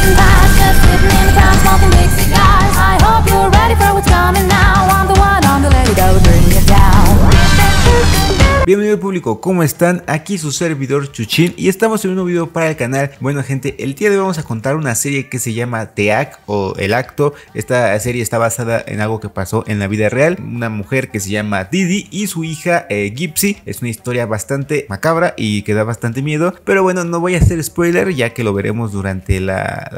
through the just sitting in the couch, smoking big cigars. Bienvenido público, ¿cómo están? Aquí su servidor Chuchín y estamos en un nuevo video para el canal. Bueno gente, el día de hoy vamos a contar una serie que se llama The Act o El Acto. Esta serie está basada en algo que pasó en la vida real. Una mujer que se llama Didi y su hija eh, Gypsy. Es una historia bastante macabra y que da bastante miedo. Pero bueno, no voy a hacer spoiler ya que lo veremos durante la,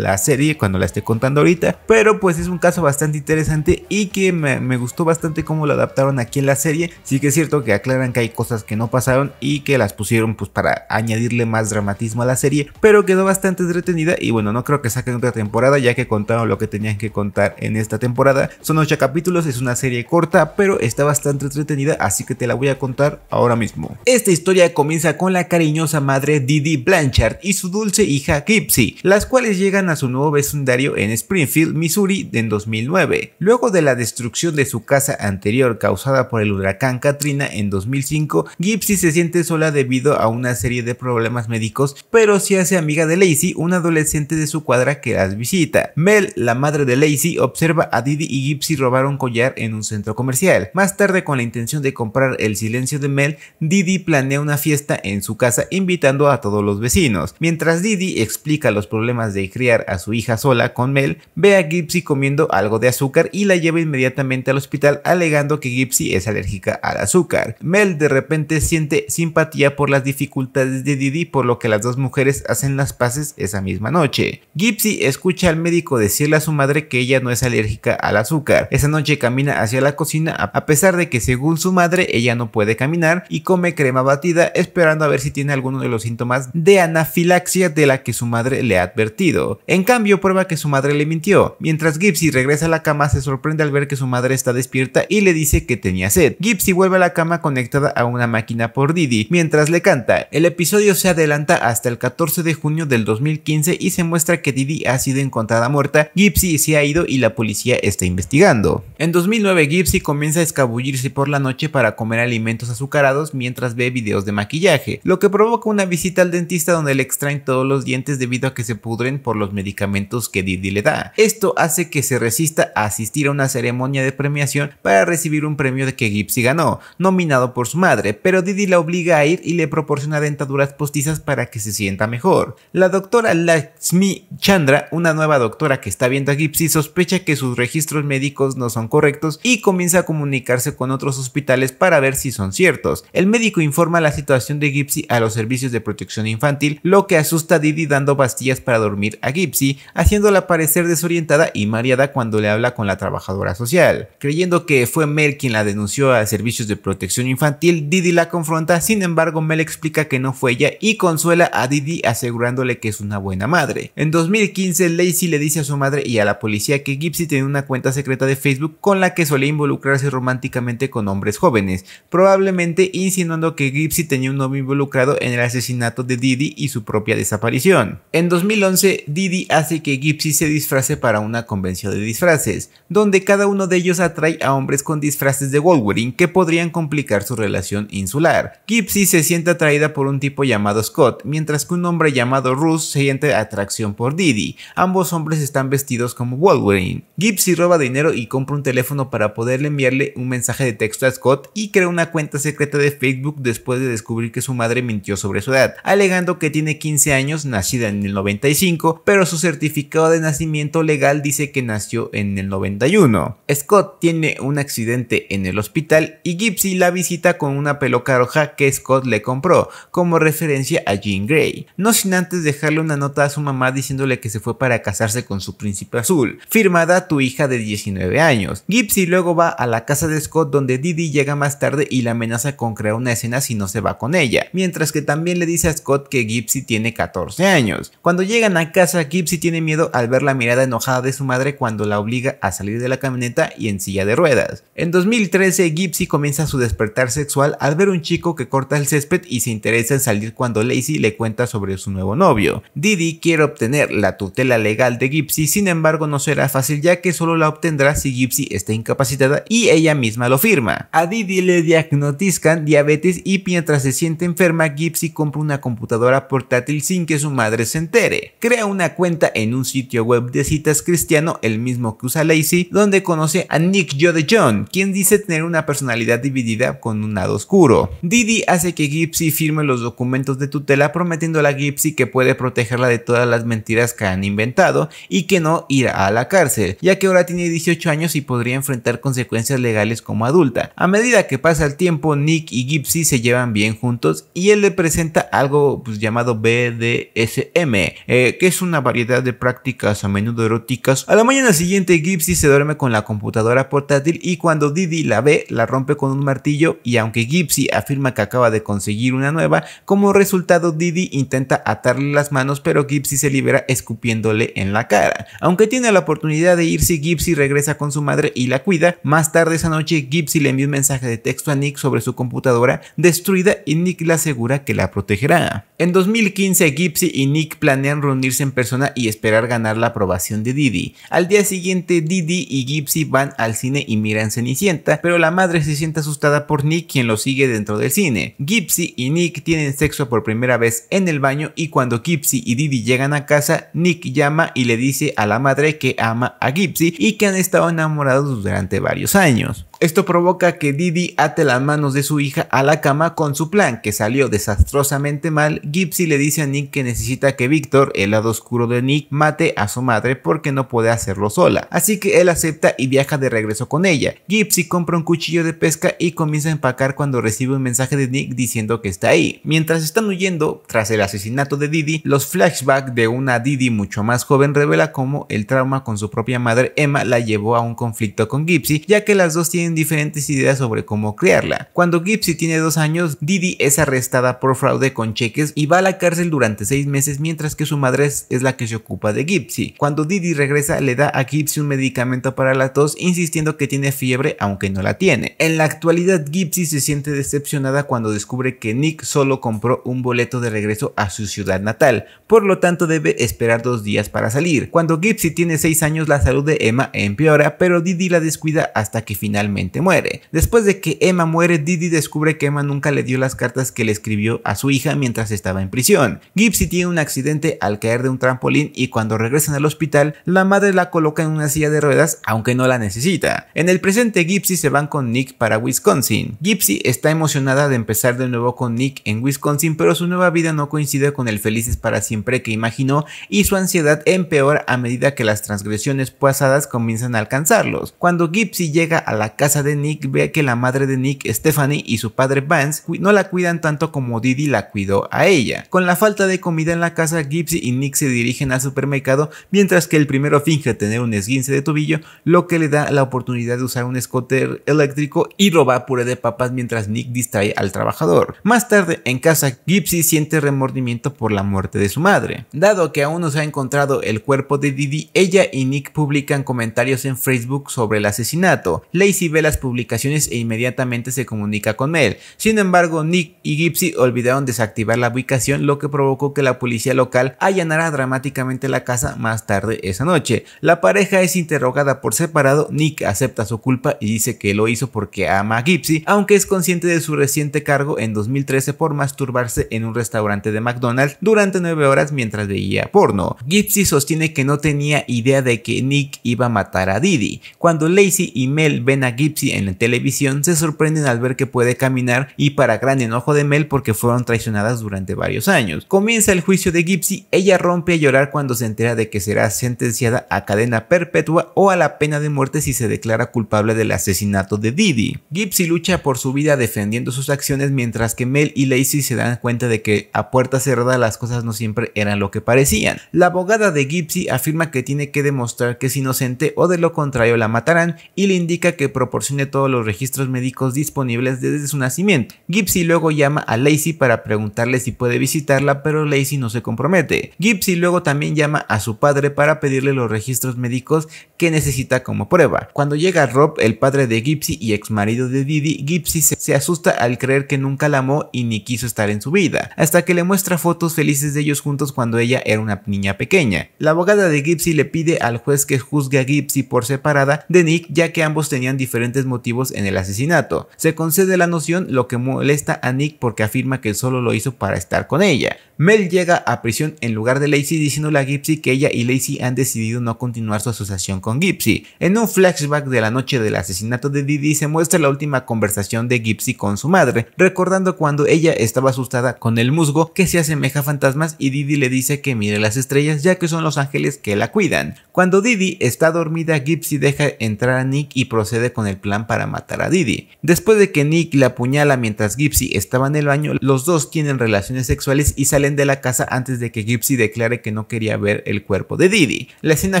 serie cuando la esté contando ahorita. Pero pues es un caso bastante interesante y que me, me gustó bastante cómo lo adaptaron aquí en la serie. Sí que es cierto que aclaran que hay cosas que no pasaron y que las pusieron pues para añadirle más dramatismo a la serie, pero quedó bastante entretenida y bueno, no creo que saquen otra temporada ya que contaron lo que tenían que contar en esta temporada. Son 8 capítulos, es una serie corta, pero está bastante entretenida, así que te la voy a contar ahora mismo. Esta historia comienza con la cariñosa madre Didi Blanchard y su dulce hija Gypsy, las cuales llegan a su nuevo vecindario en Springfield, Missouri en 2009. Luego de la destrucción de su casa anterior causada por el huracán Katrina en 2005, Gipsy Gypsy se siente sola debido a una serie de problemas médicos, pero se hace amiga de Lacey, una adolescente de su cuadra que las visita. Mel, la madre de Lacey, observa a Didi y Gypsy robar un collar en un centro comercial. Más tarde, con la intención de comprar el silencio de Mel, Didi planea una fiesta en su casa invitando a todos los vecinos. Mientras Didi explica los problemas de criar a su hija sola con Mel, ve a Gypsy comiendo algo de azúcar y la lleva inmediatamente al hospital alegando que Gypsy es alérgica al azúcar. Mel de de repente siente simpatía por las dificultades de Didi, por lo que las dos mujeres hacen las paces esa misma noche. Gypsy escucha al médico decirle a su madre que ella no es alérgica al azúcar. Esa noche camina hacia la cocina a pesar de que según su madre ella no puede caminar y come crema batida esperando a ver si tiene alguno de los síntomas de anafilaxia de la que su madre le ha advertido. En cambio prueba que su madre le mintió. Mientras Gypsy regresa a la cama se sorprende al ver que su madre está despierta y le dice que tenía sed. Gypsy vuelve a la cama conectada una máquina por Didi mientras le canta. El episodio se adelanta hasta el 14 de junio del 2015 y se muestra que Didi ha sido encontrada muerta, Gypsy se ha ido y la policía está investigando. En 2009 Gypsy comienza a escabullirse por la noche para comer alimentos azucarados mientras ve videos de maquillaje, lo que provoca una visita al dentista donde le extraen todos los dientes debido a que se pudren por los medicamentos que Didi le da. Esto hace que se resista a asistir a una ceremonia de premiación para recibir un premio de que Gypsy ganó, nominado por su madre madre, pero Didi la obliga a ir y le proporciona dentaduras postizas para que se sienta mejor. La doctora Lakshmi Chandra, una nueva doctora que está viendo a Gypsy, sospecha que sus registros médicos no son correctos y comienza a comunicarse con otros hospitales para ver si son ciertos. El médico informa la situación de Gypsy a los servicios de protección infantil, lo que asusta a Didi dando pastillas para dormir a Gypsy, haciéndola parecer desorientada y mareada cuando le habla con la trabajadora social. Creyendo que fue Mel quien la denunció a servicios de protección infantil, Didi la confronta, sin embargo Mel explica que no fue ella y consuela a Didi asegurándole que es una buena madre. En 2015 Lacey le dice a su madre y a la policía que Gypsy tiene una cuenta secreta de Facebook con la que solía involucrarse románticamente con hombres jóvenes, probablemente insinuando que Gypsy tenía un novio involucrado en el asesinato de Didi y su propia desaparición. En 2011 Didi hace que Gypsy se disfrace para una convención de disfraces, donde cada uno de ellos atrae a hombres con disfraces de Wolverine que podrían complicar su relación insular. Gypsy se siente atraída por un tipo llamado Scott, mientras que un hombre llamado Ruth se siente atracción por Didi. Ambos hombres están vestidos como Wolverine. Gypsy roba dinero y compra un teléfono para poderle enviarle un mensaje de texto a Scott y crea una cuenta secreta de Facebook después de descubrir que su madre mintió sobre su edad, alegando que tiene 15 años, nacida en el 95, pero su certificado de nacimiento legal dice que nació en el 91. Scott tiene un accidente en el hospital y Gypsy la visita con una peluca roja que Scott le compró, como referencia a Jean Grey, no sin antes dejarle una nota a su mamá diciéndole que se fue para casarse con su príncipe azul, firmada tu hija de 19 años. Gypsy luego va a la casa de Scott donde Didi llega más tarde y la amenaza con crear una escena si no se va con ella, mientras que también le dice a Scott que Gypsy tiene 14 años. Cuando llegan a casa, Gypsy tiene miedo al ver la mirada enojada de su madre cuando la obliga a salir de la camioneta y en silla de ruedas. En 2013, Gypsy comienza su despertar sexual al ver un chico que corta el césped y se interesa en salir cuando Lacey le cuenta sobre su nuevo novio. Didi quiere obtener la tutela legal de Gypsy, sin embargo no será fácil ya que solo la obtendrá si Gypsy está incapacitada y ella misma lo firma. A Didi le diagnostican diabetes y mientras se siente enferma Gypsy compra una computadora portátil sin que su madre se entere. Crea una cuenta en un sitio web de citas cristiano, el mismo que usa Lacey, donde conoce a Nick Joe John, quien dice tener una personalidad dividida con una oscuro. Didi hace que Gypsy firme los documentos de tutela prometiendo a la Gypsy que puede protegerla de todas las mentiras que han inventado y que no irá a la cárcel, ya que ahora tiene 18 años y podría enfrentar consecuencias legales como adulta. A medida que pasa el tiempo, Nick y Gypsy se llevan bien juntos y él le presenta algo pues, llamado BDSM, eh, que es una variedad de prácticas a menudo eróticas. A la mañana siguiente, Gypsy se duerme con la computadora portátil y cuando Didi la ve, la rompe con un martillo y aunque Gipsy afirma que acaba de conseguir una nueva, como resultado Didi intenta atarle las manos pero Gipsy se libera escupiéndole en la cara. Aunque tiene la oportunidad de irse, Gipsy regresa con su madre y la cuida. Más tarde esa noche Gipsy le envía un mensaje de texto a Nick sobre su computadora destruida y Nick le asegura que la protegerá. En 2015 Gipsy y Nick planean reunirse en persona y esperar ganar la aprobación de Didi. Al día siguiente Didi y Gipsy van al cine y miran Cenicienta, pero la madre se siente asustada por Nick quien lo sigue dentro del cine. Gipsy y Nick tienen sexo por primera vez en el baño y cuando Gipsy y Didi llegan a casa, Nick llama y le dice a la madre que ama a Gipsy y que han estado enamorados durante varios años. Esto provoca que Didi ate las manos de su hija a la cama con su plan, que salió desastrosamente mal. Gypsy le dice a Nick que necesita que Victor, el lado oscuro de Nick, mate a su madre porque no puede hacerlo sola. Así que él acepta y viaja de regreso con ella. Gypsy compra un cuchillo de pesca y comienza a empacar cuando recibe un mensaje de Nick diciendo que está ahí. Mientras están huyendo, tras el asesinato de Didi, los flashbacks de una Didi mucho más joven revela cómo el trauma con su propia madre Emma la llevó a un conflicto con Gypsy, ya que las dos tienen diferentes ideas sobre cómo criarla. Cuando Gypsy tiene dos años, Didi es arrestada por fraude con cheques y va a la cárcel durante seis meses mientras que su madre es la que se ocupa de Gypsy. Cuando Didi regresa le da a Gypsy un medicamento para la tos insistiendo que tiene fiebre aunque no la tiene. En la actualidad Gypsy se siente decepcionada cuando descubre que Nick solo compró un boleto de regreso a su ciudad natal, por lo tanto debe esperar dos días para salir. Cuando Gypsy tiene seis años la salud de Emma empeora pero Didi la descuida hasta que finalmente muere. Después de que Emma muere, Didi descubre que Emma nunca le dio las cartas que le escribió a su hija mientras estaba en prisión. Gypsy tiene un accidente al caer de un trampolín y cuando regresan al hospital, la madre la coloca en una silla de ruedas aunque no la necesita. En el presente, Gypsy se van con Nick para Wisconsin. Gypsy está emocionada de empezar de nuevo con Nick en Wisconsin, pero su nueva vida no coincide con el felices para siempre que imaginó y su ansiedad empeora a medida que las transgresiones pasadas comienzan a alcanzarlos. Cuando Gypsy llega a la casa casa de Nick ve que la madre de Nick, Stephanie, y su padre Vance no la cuidan tanto como Didi la cuidó a ella. Con la falta de comida en la casa, Gipsy y Nick se dirigen al supermercado mientras que el primero finge tener un esguince de tobillo, lo que le da la oportunidad de usar un scooter eléctrico y robar puré de papas mientras Nick distrae al trabajador. Más tarde, en casa, Gipsy siente remordimiento por la muerte de su madre. Dado que aún no se ha encontrado el cuerpo de Didi, ella y Nick publican comentarios en Facebook sobre el asesinato. Lacey las publicaciones e inmediatamente se comunica con Mel. Sin embargo, Nick y Gypsy olvidaron desactivar la ubicación, lo que provocó que la policía local allanara dramáticamente la casa más tarde esa noche. La pareja es interrogada por separado, Nick acepta su culpa y dice que lo hizo porque ama a Gypsy, aunque es consciente de su reciente cargo en 2013 por masturbarse en un restaurante de McDonald's durante 9 horas mientras veía porno. Gypsy sostiene que no tenía idea de que Nick iba a matar a Didi. Cuando Lacey y Mel ven a Gipsy en la televisión se sorprenden al ver que puede caminar y para gran enojo de Mel porque fueron traicionadas durante varios años. Comienza el juicio de Gipsy ella rompe a llorar cuando se entera de que será sentenciada a cadena perpetua o a la pena de muerte si se declara culpable del asesinato de Didi. Gipsy lucha por su vida defendiendo sus acciones mientras que Mel y Lacey se dan cuenta de que a puerta cerrada las cosas no siempre eran lo que parecían. La abogada de Gipsy afirma que tiene que demostrar que es inocente o de lo contrario la matarán y le indica que proporciona todos los registros médicos disponibles desde su nacimiento. Gipsy luego llama a Lacey para preguntarle si puede visitarla, pero Lacey no se compromete. Gipsy luego también llama a su padre para pedirle los registros médicos que necesita como prueba. Cuando llega Rob, el padre de Gipsy y ex marido de Didi, Gipsy se, se asusta al creer que nunca la amó y ni quiso estar en su vida, hasta que le muestra fotos felices de ellos juntos cuando ella era una niña pequeña. La abogada de Gipsy le pide al juez que juzgue a Gipsy por separada de Nick, ya que ambos tenían diferentes motivos en el asesinato. Se concede la noción lo que molesta a Nick porque afirma que solo lo hizo para estar con ella. Mel llega a prisión en lugar de Lacey diciéndole a Gypsy que ella y Lacey han decidido no continuar su asociación con Gypsy. En un flashback de la noche del asesinato de Didi se muestra la última conversación de Gypsy con su madre, recordando cuando ella estaba asustada con el musgo que se asemeja a fantasmas y Didi le dice que mire las estrellas ya que son los ángeles que la cuidan. Cuando Didi está dormida, Gypsy deja entrar a Nick y procede con el plan para matar a Didi. Después de que Nick la apuñala mientras Gypsy estaba en el baño, los dos tienen relaciones sexuales y salen de la casa antes de que Gypsy declare que no quería ver el cuerpo de Didi. La escena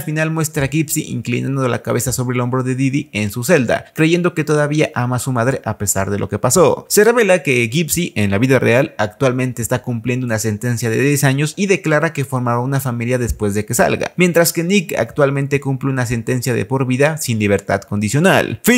final muestra a Gypsy inclinando la cabeza sobre el hombro de Didi en su celda, creyendo que todavía ama a su madre a pesar de lo que pasó. Se revela que Gypsy en la vida real actualmente está cumpliendo una sentencia de 10 años y declara que formará una familia después de que salga, mientras que Nick actualmente cumple una sentencia de por vida sin libertad condicional. Fin